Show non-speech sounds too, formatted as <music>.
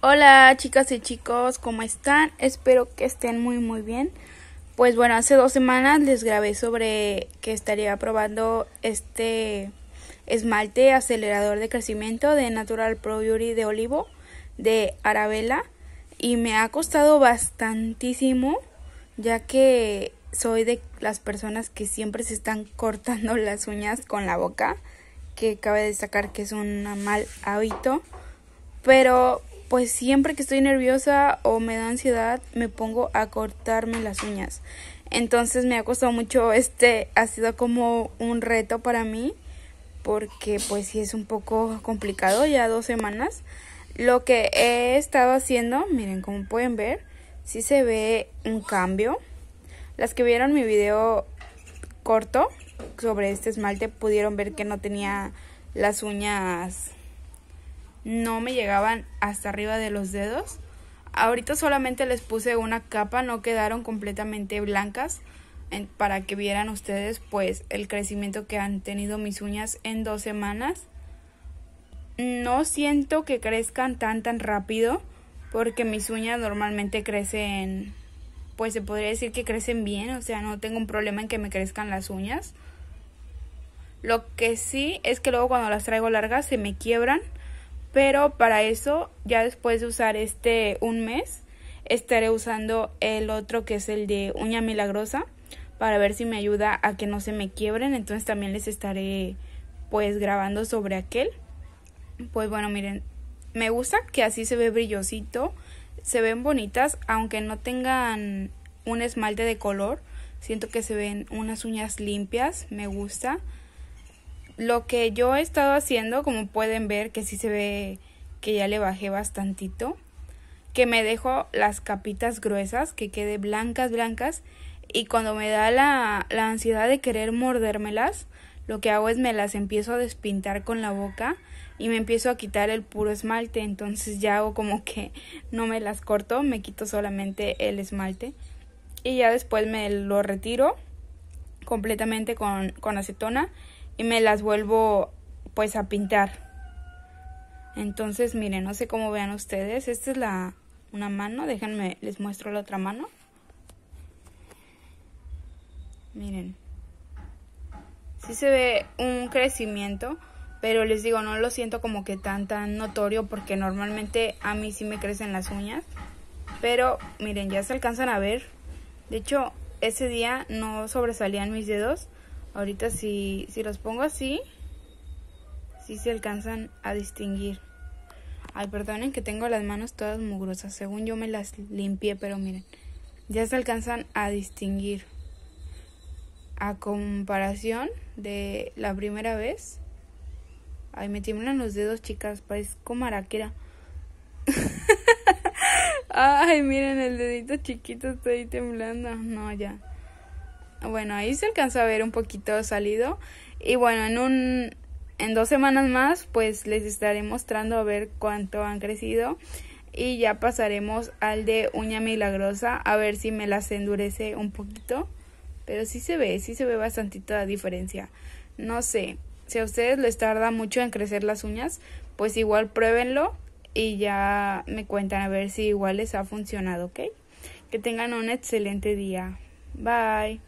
Hola chicas y chicos, ¿cómo están? Espero que estén muy muy bien. Pues bueno, hace dos semanas les grabé sobre que estaría probando este esmalte acelerador de crecimiento de Natural Pro Beauty de Olivo de Arabella y me ha costado bastantísimo ya que soy de las personas que siempre se están <laughs> cortando las uñas con la boca que cabe destacar que es un mal hábito pero pues siempre que estoy nerviosa o me da ansiedad me pongo a cortarme las uñas. Entonces me ha costado mucho este, ha sido como un reto para mí porque pues sí es un poco complicado, ya dos semanas. Lo que he estado haciendo, miren como pueden ver, sí se ve un cambio. Las que vieron mi video corto sobre este esmalte pudieron ver que no tenía las uñas no me llegaban hasta arriba de los dedos. Ahorita solamente les puse una capa, no quedaron completamente blancas para que vieran ustedes pues el crecimiento que han tenido mis uñas en dos semanas. No siento que crezcan tan tan rápido porque mis uñas normalmente crecen, pues se podría decir que crecen bien, o sea, no tengo un problema en que me crezcan las uñas. Lo que sí es que luego cuando las traigo largas se me quiebran pero para eso, ya después de usar este un mes, estaré usando el otro que es el de uña milagrosa para ver si me ayuda a que no se me quiebren. Entonces también les estaré pues grabando sobre aquel. Pues bueno, miren, me gusta que así se ve brillosito, se ven bonitas, aunque no tengan un esmalte de color. Siento que se ven unas uñas limpias, me gusta lo que yo he estado haciendo, como pueden ver, que sí se ve que ya le bajé bastantito, que me dejo las capitas gruesas, que quede blancas, blancas, y cuando me da la, ansiedad de querer mordérmelas, lo que hago es me las empiezo a despintar con la boca y me empiezo a quitar el puro esmalte, entonces ya hago como que no me las corto, me quito solamente el esmalte y ya después me lo retiro completamente con, con acetona y me las vuelvo pues a pintar. Entonces, miren, no sé cómo vean ustedes. Esta es la una mano, déjenme les muestro la otra mano. Miren. Sí se ve un crecimiento, pero les digo, no lo siento como que tan tan notorio porque normalmente a mí sí me crecen las uñas. Pero miren, ya se alcanzan a ver. De hecho, ese día no sobresalían mis dedos Ahorita si, si los pongo así, sí se alcanzan a distinguir. Ay, perdonen que tengo las manos todas mugrosas. Según yo me las limpié, pero miren. Ya se alcanzan a distinguir. A comparación de la primera vez. Ay, me tiemblan los dedos, chicas. Parezco maraquera. <laughs> Ay, miren, el dedito chiquito está ahí temblando. No, ya bueno, ahí se alcanza a ver un poquito salido. Y bueno, en un en dos semanas más, pues les estaré mostrando a ver cuánto han crecido. Y ya pasaremos al de uña milagrosa, a ver si me las endurece un poquito. Pero sí se ve, sí se ve bastante la diferencia. No sé, si a ustedes les tarda mucho en crecer las uñas, pues igual pruébenlo y ya me cuentan a ver si igual les ha funcionado, ¿ok? Que tengan un excelente día. Bye.